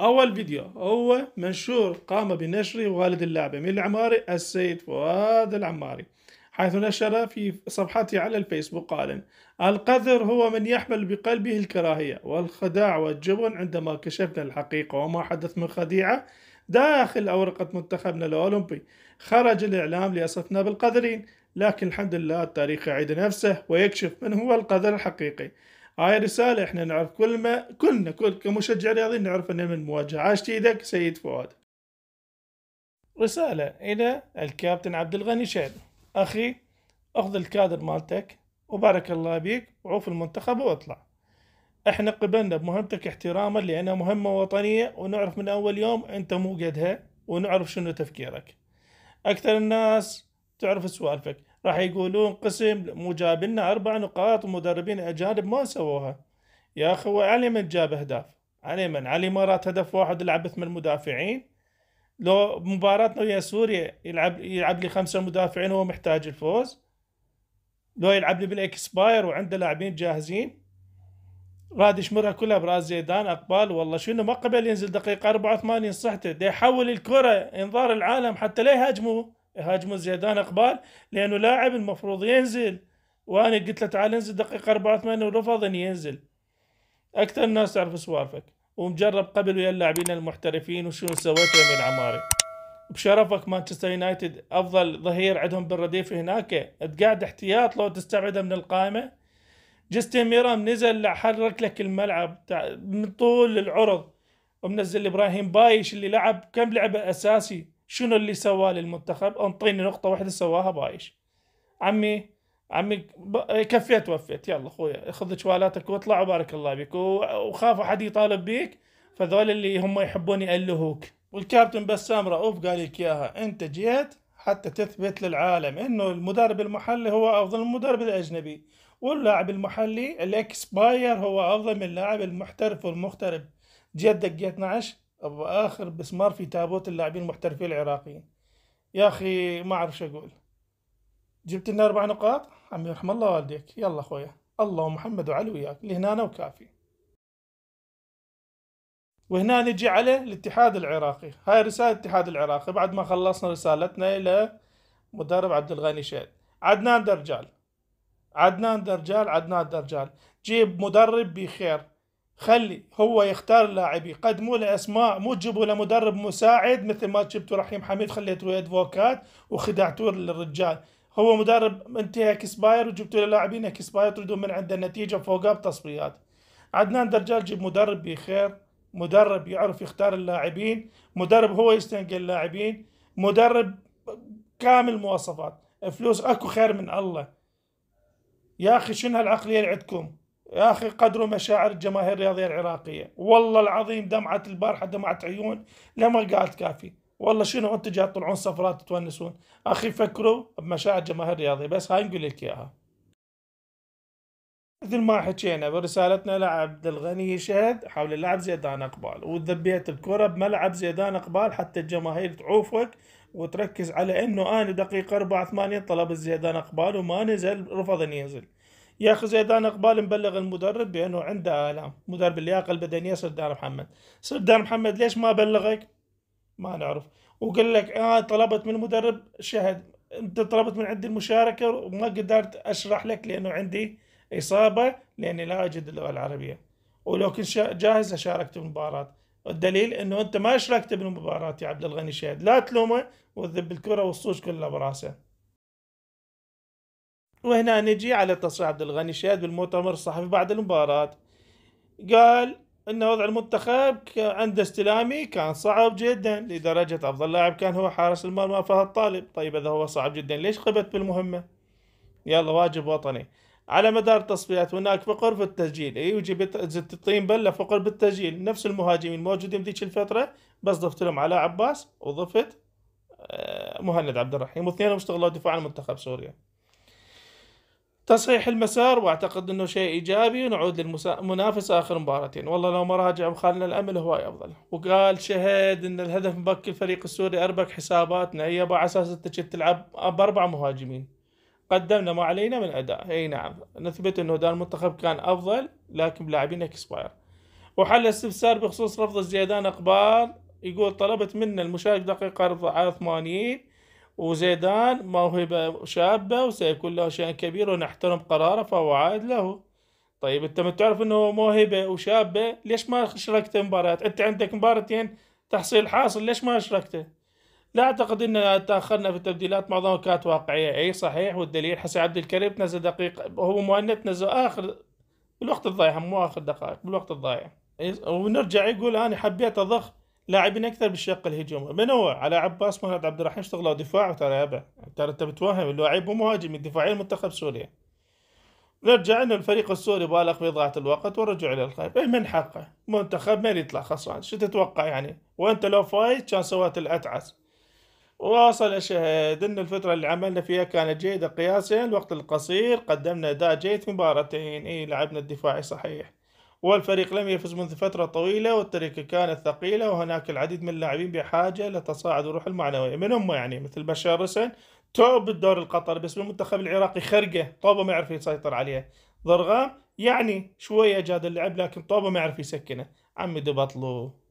أول فيديو هو منشور قام بنشره والد اللعبة من العماري السيد فؤاد العماري حيث نشر في صفحته على الفيسبوك قال القذر هو من يحمل بقلبه الكراهية والخداع والجبن عندما كشفنا الحقيقة وما حدث من خديعة داخل أورقة منتخبنا الأولمبي خرج الإعلام ليصفنا بالقذرين لكن الحمد لله التاريخ يعيد نفسه ويكشف من هو القذر الحقيقي هاي رسالة احنا نعرف كل ما كلنا كل كمشجع رياضي نعرف انه من مواجهة عاشت ايدك سيد فؤاد رسالة الى الكابتن عبد الغني شهد اخي اخذ الكادر مالتك وبارك الله بيك وعوف المنتخب واطلع احنا قبلنا بمهمتك احتراما لانها مهمة وطنية ونعرف من اول يوم انت مو قدها ونعرف شنو تفكيرك اكثر الناس تعرف سوالفك راح يقولون قسم مو جايب لنا اربع نقاط ومدربين اجانب ما سووها يا اخوة علي من جاب اهداف علي من علي مرات هدف واحد لعب ثمان مدافعين لو مباراتنا ويا سوريا يلعب يلعب لي خمسه مدافعين وهو محتاج الفوز لو يلعب لي بالاكسباير وعنده لاعبين جاهزين راد يشمرها كلها براز زيدان اقبال والله شنو ما قبل ينزل دقيقه 84 صحته دي يحول الكره انظار العالم حتى لا يهاجموه هاجموا زيدان اقبال لانه لاعب المفروض ينزل وانا قلت له تعال انزل دقيقه 84 ورفض ان ينزل اكثر الناس تعرف سوالفك ومجرب قبل ويا اللاعبين المحترفين وشنو سويت من عماري بشرفك مانشستر يونايتد افضل ظهير عندهم بالرديف هناك تقعد احتياط لو تستبعده من القائمه جستين ميرام نزل حرك لك الملعب من طول العرض ومنزل ابراهيم بايش اللي لعب كم لعبه اساسي شنو اللي سواه للمنتخب انطيني نقطة واحدة سواها بايش عمي عمي كفيت وفيت يلا اخويا خذ جوالاتك واطلع وبارك الله بك وخاف احد يطالب بيك فذول اللي هم يحبون يألهوك والكابتن بسام رؤوف قال لك اياها انت جيت حتى تثبت للعالم انه المدرب المحلي هو افضل من المدرب الاجنبي واللاعب المحلي الاكسباير هو افضل من اللاعب المحترف والمغترب جيت دقيت 12 ابو اخر مسمار في تابوت اللاعبين المحترفين العراقيين يا اخي ما اعرف شو اقول جبت لنا اربع نقاط عمي يرحم الله والديك يلا اخويا الله ومحمد وعلي وياك لهنا وكافي وهنا نجي على الاتحاد العراقي هاي رسالة الاتحاد العراقي بعد ما خلصنا رسالتنا إلى مدرب عبد الغني شهد عدنان درجال عدنان درجال عدنان درجال جيب مدرب بخير خلي هو يختار لاعب يقدموا له اسماء مو تجيبوا له مدرب مساعد مثل ما جبتوا رحيم حميد خليتوه ادفوكات وخدعتوا للرجال هو مدرب انتهى كسباير وجبتوا له لاعبين كسباير تريدون من عنده نتيجه فوقها بتصفيات عدنان درجال جيب مدرب بخير مدرب يعرف يختار اللاعبين مدرب هو يستنقل اللاعبين مدرب كامل مواصفات فلوس اكو خير من الله يا اخي شنو هالعقليه اللي عندكم يا اخي قدروا مشاعر الجماهير الرياضيه العراقيه والله العظيم دمعه البارحه دمعه عيون لما قالت كافي والله شنو انتم جاي تطلعون سفرات تونسون اخي فكروا بمشاعر الجماهير الرياضيه بس هاي نقول لك اياها مثل ما حكينا برسالتنا لعبد الغني شهد حول اللعب زيدان اقبال وذبيت الكره بملعب زيدان اقبال حتى الجماهير تعوفك وتركز على انه انا دقيقه 84 طلب زيدان اقبال وما نزل رفض ان ينزل يا اخي زيدان اقبال مبلغ المدرب بانه عنده الام مدرب اللياقه البدنيه سردار محمد سردار محمد ليش ما بلغك ما نعرف وقال لك اه طلبت من المدرب شهد انت طلبت من عندي المشاركه وما قدرت اشرح لك لانه عندي اصابه لاني لا اجد اللغه العربيه ولو كنت جاهز اشاركت بالمباراه الدليل انه انت ما اشركت بالمباراه يا عبد الغني شهد لا تلومه وتذب الكره والصوج كلها براسه وهنا نجي على تصريح عبد الغني الشاذ بالمؤتمر الصحفي بعد المباراة قال ان وضع المنتخب عند استلامي كان صعب جدا لدرجة افضل لاعب كان هو حارس المرمى فهد طالب طيب اذا هو صعب جدا ليش خبت بالمهمة يلا واجب وطني على مدار التصفيات هناك فقر في التسجيل يوجب الطين بله فقر بالتسجيل نفس المهاجمين الموجودين ذيك الفتره بس ضفت لهم علاء عباس وضفت آه، مهند عبد الرحيم واثنينهم اشتغلوا دفاع عن منتخب سوريا تصحيح المسار واعتقد انه شيء ايجابي ونعود للمنافسه اخر مباراتين، والله لو مراجع خالنا الامل هواي افضل، وقال شهد ان الهدف مبكي الفريق السوري اربك حساباتنا هي على اساس انت كنت تلعب باربع مهاجمين. قدمنا ما علينا من اداء، اي نعم، نثبت انه دار المنتخب كان افضل لكن بلاعبين اكسباير. وحل استفسار بخصوص رفض الزيدان اقبال يقول طلبت منا المشارك دقيقه 84 وزيدان موهبة شابة وسيكون له شيء كبير ونحترم قراره فهو عائد له طيب انت ما تعرف انه موهبة وشابة ليش ما شركت مباراة انت عندك مباراتين تحصيل حاصل ليش ما شركته لا اعتقد ان تاخرنا في التبديلات معظمها كانت واقعيه اي صحيح والدليل حسن عبد الكريم تنزل دقيقه هو مؤنث نزل اخر بالوقت الضايع مو اخر دقائق بالوقت الضايع إيه، ونرجع يقول انا حبيت اضخ لاعبين اكثر بالشق الهجومي من هو على عباس مهند عبد الرحيم اشتغلوا دفاع وترى يابا ترى انت بتوهم اللاعب مو مهاجم الدفاعي المنتخب سوريا نرجع انه الفريق السوري بالغ في اضاعه الوقت والرجوع الى الخير اي من حقه منتخب ما يطلع خسران شو تتوقع يعني وانت لو فايت كان سويت الاتعس واصل الشهد ان الفتره اللي عملنا فيها كانت جيده قياسا الوقت القصير قدمنا اداء جيد في مباراتين اي لعبنا الدفاعي صحيح والفريق لم يفز منذ فترة طويلة والتركة كانت ثقيلة وهناك العديد من اللاعبين بحاجة لتصاعد الروح المعنوية من منهم يعني مثل بشار رسن توب بالدور القطري بس بالمنتخب العراقي خرقة طوبة ما يعرف يسيطر عليه ضرغام يعني شوية جاد اللعب لكن طوبة ما يعرف يسكنه عمي دبطلو